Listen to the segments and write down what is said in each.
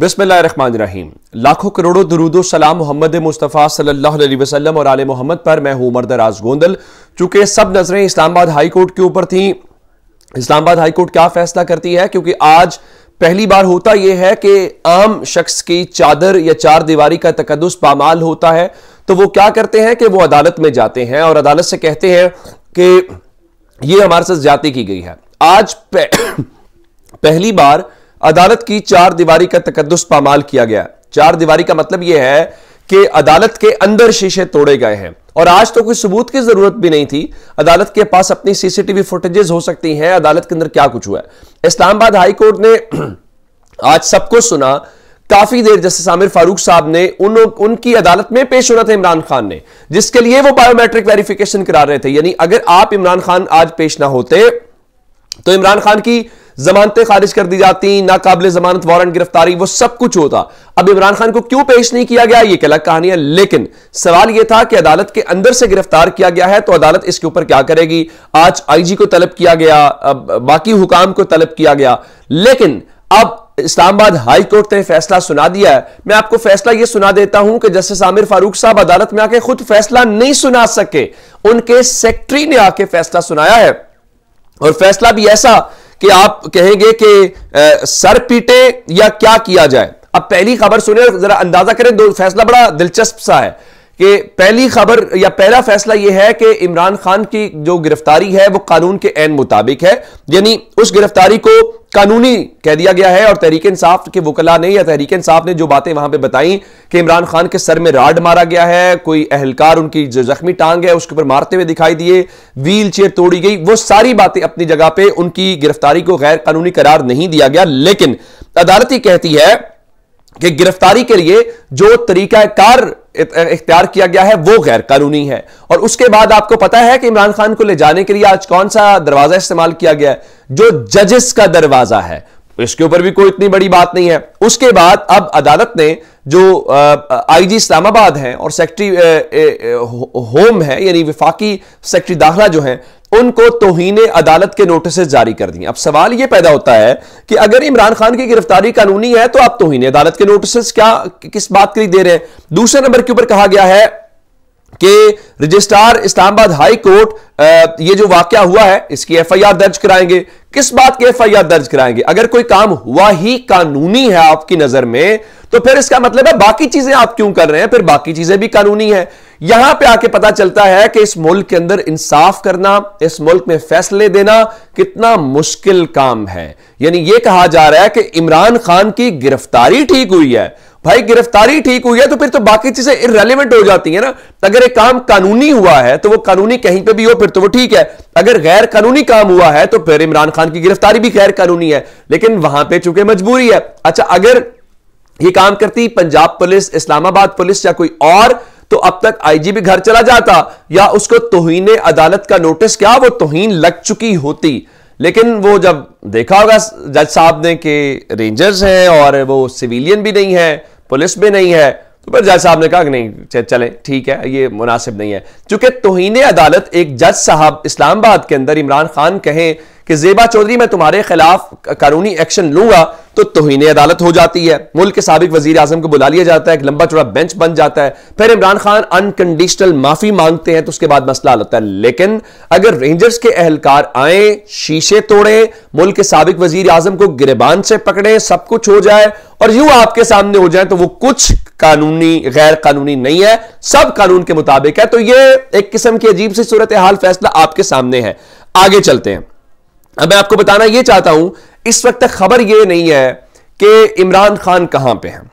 बिस्मिल्लाहिर्रहमानिर्रहीम लाखों करोड़ों दरूदो सलाम मोहम्मद मुस्तफ़ा सल्लल्लाहु अलैहि वसल्लम और आल मोहम्मद पर मैं हूं दराज गोंदल चूंकि सब नज़रें इस्लामाबाद हाई कोर्ट के ऊपर थी इस्लामाबाद हाई कोर्ट क्या फैसला करती है क्योंकि आज पहली बार होता यह है कि आम शख्स की चादर या चार दीवारी का तकदस पामाल होता है तो वो क्या करते हैं कि वो अदालत में जाते हैं और अदालत से कहते हैं कि ये हमारे साथ ज्यादा की गई है आज पहली बार अदालत की चार दीवारी का तकदस पामाल किया गया चार दीवारी का मतलब यह है कि अदालत के अंदर शीशे तोड़े गए हैं और आज तो कोई सबूत की जरूरत भी नहीं थी अदालत के पास अपनी सीसीटीवी फुटेजेस हो सकती हैं अदालत के अंदर क्या कुछ हुआ है इस्लामाबाद हाई कोर्ट ने आज सबको सुना काफी देर जैसे सामिर फारूक साहब ने उन उनकी अदालत में पेश होना था इमरान खान ने जिसके लिए वो बायोमेट्रिक वेरिफिकेशन करा रहे थे यानी अगर आप इमरान खान आज पेश ना होते तो इमरान खान की जमानतें खारिज कर दी जाती नाकाबले जमानत वारंट गिरफ्तारी वो सब कुछ होता अब इमरान खान को क्यों पेश नहीं किया गया ये अलग कहानी है लेकिन सवाल यह था कि अदालत के अंदर से गिरफ्तार किया गया है तो अदालत इसके ऊपर क्या करेगी आज आईजी को तलब किया गया बाकी हुकाम को तलब किया गया लेकिन अब इस्लामाबाद हाई कोर्ट ने फैसला सुना दिया है मैं आपको फैसला यह सुना देता हूं कि जस्टिस आमिर फारूक साहब अदालत में आके खुद फैसला नहीं सुना सके उनके सेक्रेटरी ने आके फैसला सुनाया है और फैसला भी ऐसा कि आप कहेंगे कि सर पीटे या क्या किया जाए अब पहली खबर सुने जरा अंदाजा करें दो फैसला बड़ा दिलचस्प सा है कि पहली खबर या पहला फैसला यह है कि इमरान खान की जो गिरफ्तारी है वो कानून के एन मुताबिक है यानी उस गिरफ्तारी को कानूनी कह दिया गया है और तहरीक इंसाफ के वकला ने या तहरीक इंसाफ ने जो बातें वहां पे बताई कि इमरान खान के सर में राड मारा गया है कोई अहलकार उनकी जो जख्मी टांग है उसके ऊपर मारते हुए दिखाई दिए व्हील चेयर तोड़ी गई वो सारी बातें अपनी जगह पे उनकी गिरफ्तारी को गैर कानूनी करार नहीं दिया गया लेकिन अदालत ही कहती है कि गिरफ्तारी के लिए जो तरीकाकार इख्तियार किया गया है वो गैर कानूनी है और उसके बाद आपको पता है कि इमरान खान को ले जाने के लिए आज कौन सा दरवाजा इस्तेमाल किया गया है जो जजेस का दरवाजा है तो इसके ऊपर भी कोई इतनी बड़ी बात नहीं है उसके बाद अब अदालत ने जो आईजी इस्लामाबाद हैं और सेक्रेटरी होम है यानी विफाकी सेक्रेटरी दाखिला जो है उनको तोहन अदालत के नोटिस जारी कर दिए अब सवाल यह पैदा होता है कि अगर इमरान खान की गिरफ्तारी कानूनी है तो आप तोहन अदालत के नोटिस क्या किस बात के लिए दे रहे हैं दूसरे नंबर के ऊपर कहा गया है कि रजिस्ट्रार इस्लामाबाद हाई कोर्ट ये जो वाक्य हुआ है इसकी एफआईआर दर्ज कराएंगे किस बात की एफआईआर दर्ज कराएंगे अगर कोई काम हुआ ही कानूनी है आपकी नजर में तो फिर इसका मतलब है बाकी चीजें आप क्यों कर रहे हैं फिर बाकी चीजें भी कानूनी है यहां पे आके पता चलता है कि इस मुल्क के अंदर इंसाफ करना इस मुल्क में फैसले देना कितना मुश्किल काम है यानी यह कहा जा रहा है कि इमरान खान की गिरफ्तारी ठीक हुई है भाई गिरफ्तारी ठीक हुई है तो फिर तो बाकी चीजें इरेलीवेंट हो जाती है ना अगर एक काम कानूनी हुआ है तो वो कानूनी कहीं पे भी हो फिर तो वो ठीक है अगर गैर कानूनी काम हुआ है तो फिर इमरान खान की गिरफ्तारी भी गैर कानूनी है लेकिन वहां पर चूंकि मजबूरी है अच्छा अगर ये काम करती पंजाब पुलिस इस्लामाबाद पुलिस या कोई और तो अब तक आईजी भी घर चला जाता या उसको तोहन अदालत का नोटिस क्या वो तोहन लग चुकी होती लेकिन वो जब देखा होगा जज साहब ने कि रेंजर्स हैं और वो सिविलियन भी नहीं है पुलिस में नहीं है तो फिर जज साहब ने कहा कि नहीं चले ठीक है ये मुनासिब नहीं है चूंकि तोहन अदालत एक जज साहब इस्लामाबाद के अंदर इमरान खान कहें कि जेबा चौधरी मैं तुम्हारे खिलाफ कानूनी एक्शन लूंगा तो तोहन अदालत हो जाती है मुल्क के सबक वजीर आजम को बुला लिया जाता है एक लंबा चौड़ा बेंच बन जाता है फिर इमरान खान अनकंडीशनल माफी मांगते हैं तो उसके बाद मसला आता है लेकिन अगर रेंजर्स के एहलकार आए शीशे तोड़े मुल्क के सबक वजीर आजम को गिरबान से पकड़े सब कुछ हो जाए और यूं आपके सामने हो जाए तो वो कुछ कानूनी गैर कानूनी नहीं है सब कानून के मुताबिक है तो ये एक किस्म की अजीब सी सूरत हाल फैसला आपके सामने है आगे चलते हैं अब मैं आपको बताना यह चाहता हूं इस वक्त तक खबर यह नहीं है कि इमरान खान कहां पे हैं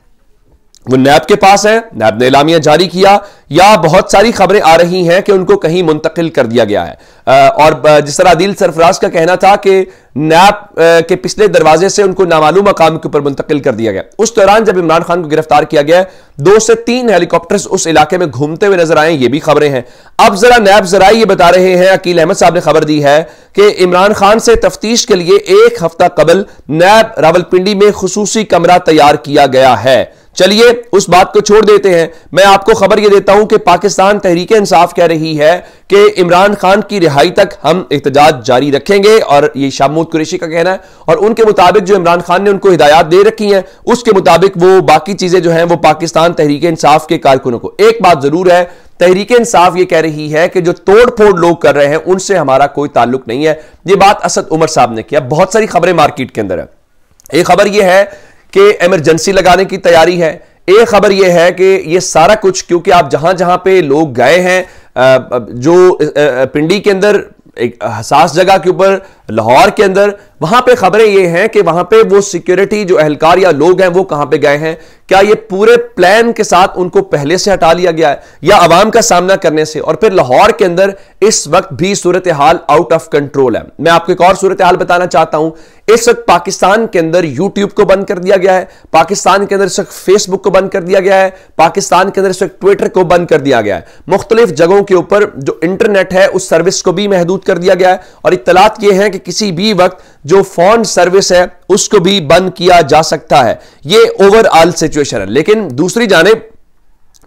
वो नैब के पास है नैब ने इलामिया जारी किया या बहुत सारी खबरें आ रही हैं कि उनको कहीं मुंतकिल कर दिया गया है और जिस तरह अदील सरफराज का कहना था कि नैब के पिछले दरवाजे से उनको नामालूम मकाम के ऊपर मुंतकिल कर दिया गया उस दौरान जब इमरान खान को गिरफ्तार किया गया दो से तीन हेलीकॉप्टर्स उस इलाके में घूमते हुए नजर आए ये भी खबरें हैं अब जरा नैब जरा ये बता रहे हैं अकील अहमद साहब ने खबर दी है कि इमरान खान से तफ्तीश के लिए एक हफ्ता कबल नैब रावलपिंडी में खसूसी कमरा तैयार किया गया है चलिए उस बात को छोड़ देते हैं मैं आपको खबर यह देता हूं कि पाकिस्तान तहरीक इंसाफ कह रही है कि इमरान खान की रिहाई तक हम एहतजाज जारी रखेंगे और ये शामूद कुरेशी का कहना है और उनके मुताबिक जो इमरान खान ने उनको हिदायत दे रखी हैं उसके मुताबिक वो बाकी चीजें जो हैं वो पाकिस्तान तहरीक इंसाफ के कारकुनों को एक बात जरूर है तहरीक इंसाफ ये कह रही है कि जो तोड़ फोड़ लोग कर रहे हैं उनसे हमारा कोई ताल्लुक नहीं है ये बात असद उमर साहब ने किया बहुत सारी खबरें मार्केट के अंदर है एक खबर यह है कि एमरजेंसी लगाने की तैयारी है एक खबर यह है कि यह सारा कुछ क्योंकि आप जहां जहां पे लोग गए हैं जो पिंडी के अंदर एक हसास जगह के ऊपर लाहौर के अंदर वहां पे खबरें ये हैं कि वहां पे वो सिक्योरिटी जो अहलकार या लोग हैं वो कहां पे गए हैं क्या ये पूरे प्लान के साथ उनको पहले से हटा लिया गया है या आवाम का सामना करने से और फिर लाहौर के अंदर इस वक्त भी सूरत हाल आउट ऑफ कंट्रोल है मैं आपको एक और सूरत हाल बताना चाहता हूं इस वक्त पाकिस्तान के अंदर यूट्यूब को बंद कर दिया गया है पाकिस्तान के अंदर इस वक्त फेसबुक को बंद कर दिया गया है पाकिस्तान के अंदर इस वक्त ट्विटर को बंद कर दिया गया है मुख्तलिफ जगहों के ऊपर जो इंटरनेट है उस सर्विस को भी महदूद कर दिया गया है और इतलात यह है कि किसी भी वक्त जो फोन सर्विस है उसको भी बंद किया जा सकता है यह ओवरऑल सिचुएशन सिचुएशन है लेकिन दूसरी जाने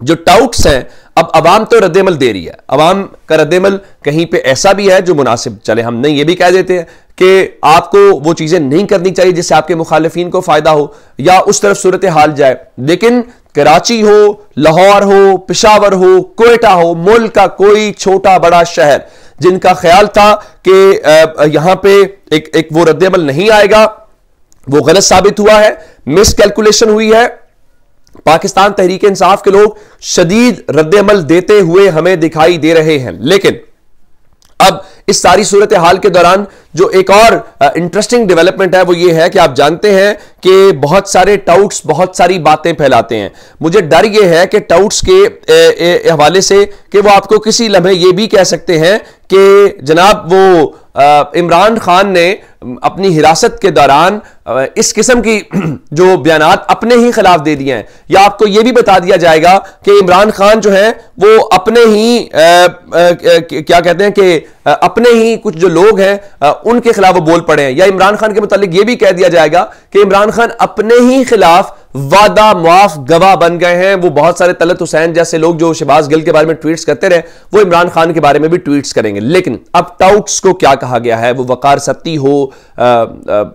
जो टाउट्स हैं अब अवाम तो रद्दमल दे रही है अवाम का रद्दमल कहीं पे ऐसा भी है जो मुनासिब चले हम नहीं ये भी कह देते हैं कि आपको वो चीज़ें नहीं करनी चाहिए जिससे आपके मुखालफी को फ़ायदा हो या उस तरफ सूरत हाल जाए लेकिन कराची हो लाहौर हो पिशावर हो कोयटा हो मुल्क का कोई छोटा बड़ा शहर जिनका ख्याल था कि यहां पे एक, एक वो रद्दमल नहीं आएगा वो गलत साबित हुआ है मिस कैलकुलेशन हुई है पाकिस्तान तहरीक इंसाफ के लोग शदीद रद्दमल देते हुए हमें दिखाई दे रहे हैं लेकिन अब इस सारी सूरत हाल के दौरान जो एक और इंटरेस्टिंग डेवलपमेंट है वो ये है कि आप जानते हैं कि बहुत सारे टाउट्स बहुत सारी बातें फैलाते हैं मुझे डर ये है कि टाउट्स के हवाले से कि वो आपको किसी लम्हे ये भी कह सकते हैं कि जनाब वो इमरान खान ने अपनी हिरासत के दौरान इस किस्म की जो बयान अपने ही खिलाफ दे दिए हैं या आपको यह भी बता दिया जाएगा कि इमरान खान जो है वो अपने ही आ, आ, क्या कहते हैं कि अपने ही कुछ जो लोग हैं उनके खिलाफ वो बोल पड़े हैं या इमरान खान के मुतालिक ये भी कह दिया जाएगा कि इमरान खान अपने ही खिलाफ वादा मुआफ गवाह बन गए हैं वो बहुत सारे तलत हुसैन जैसे लोग जो शिबाज गिल के बारे में ट्वीट्स करते रहे वो इमरान खान के बारे में भी ट्वीट्स करेंगे लेकिन अब टाउट्स को क्या कहा गया है वो वकार सत्ती हो आ, आ,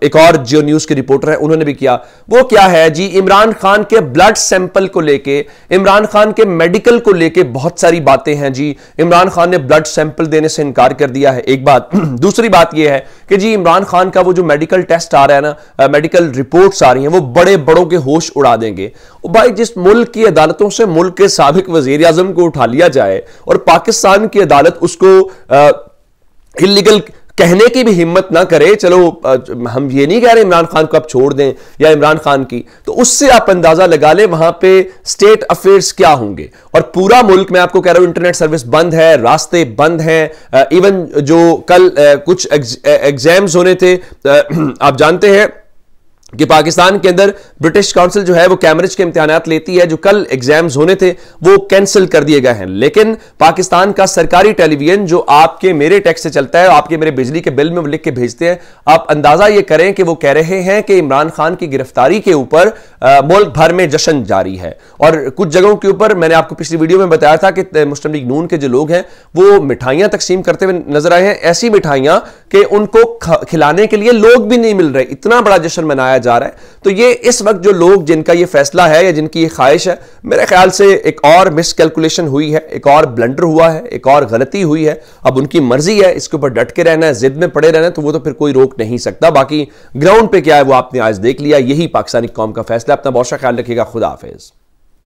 एक और जियो न्यूज के रिपोर्टर है उन्होंने भी किया वो क्या है जी इमरान खान के ब्लड सैंपल को लेके इमरान खान के मेडिकल को लेके बहुत सारी बातें हैं जी इमरान खान ने ब्लड सैंपल देने से इनकार कर दिया है एक बात दूसरी बात यह है कि जी इमरान खान का वो जो मेडिकल टेस्ट आ रहा है ना मेडिकल रिपोर्ट आ रही है वो बड़े बड़ों के होश होश उड़ा देंगे भाई जिस मुल्क की अदालतों से मुल्क के सबक वजीर आजम को उठा लिया जाए और पाकिस्तान की अदालत उसको इलीगल कहने की भी हिम्मत ना करे चलो हम ये नहीं कह रहे इमरान खान को आप छोड़ दें या इमरान खान की तो उससे आप अंदाजा लगा लें वहां पे स्टेट अफेयर्स क्या होंगे और पूरा मुल्क मैं आपको कह रहा हूं इंटरनेट सर्विस बंद है रास्ते बंद हैं इवन जो कल कुछ एग्जाम्स होने थे आप जानते हैं कि पाकिस्तान के अंदर ब्रिटिश काउंसिल जो है वो कैम्ब्रिज के इम्तहान लेती है जो कल एग्जाम्स होने थे वो कैंसिल कर दिए गए हैं लेकिन पाकिस्तान का सरकारी टेलीविजन जो आपके मेरे टैक्स से चलता है आपके मेरे बिजली के बिल में लिख के भेजते हैं आप अंदाजा ये करें कि वो कह रहे हैं कि इमरान खान की गिरफ्तारी के ऊपर मुल्क भर में जश्न जारी है और कुछ जगहों के ऊपर मैंने आपको पिछली वीडियो में बताया था कि मुस्लिम लीग नून के जो लोग हैं वो मिठाइयां तकसीम करते हुए नजर आए हैं ऐसी मिठाइयां कि उनको खिलाने के लिए लोग भी नहीं मिल रहे इतना बड़ा जश्न मनाया जा रहा है तो ये इस वक्त जो लोग जिनका ये फैसला है या जिनकी ये ख्वाहिश है मेरे ख्याल से एक और मिसकैलकुलेशन हुई है एक और ब्लंडर हुआ है एक और गलती हुई है अब उनकी मर्जी है इसके ऊपर डट के रहना है जिद में पड़े रहना है तो वो तो फिर कोई रोक नहीं सकता बाकी ग्राउंड पर क्या है वो आपने आज देख लिया यही पाकिस्तानी कौम का फैसला अपना बहुत सा ख्याल रखिएगा खुदा हाफिज़